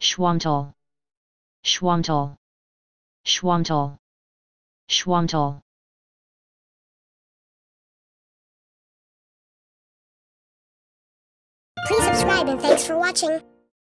Schwamtal. Schwamtal. Schwamtal. Schwamtal. Please subscribe and thanks for watching.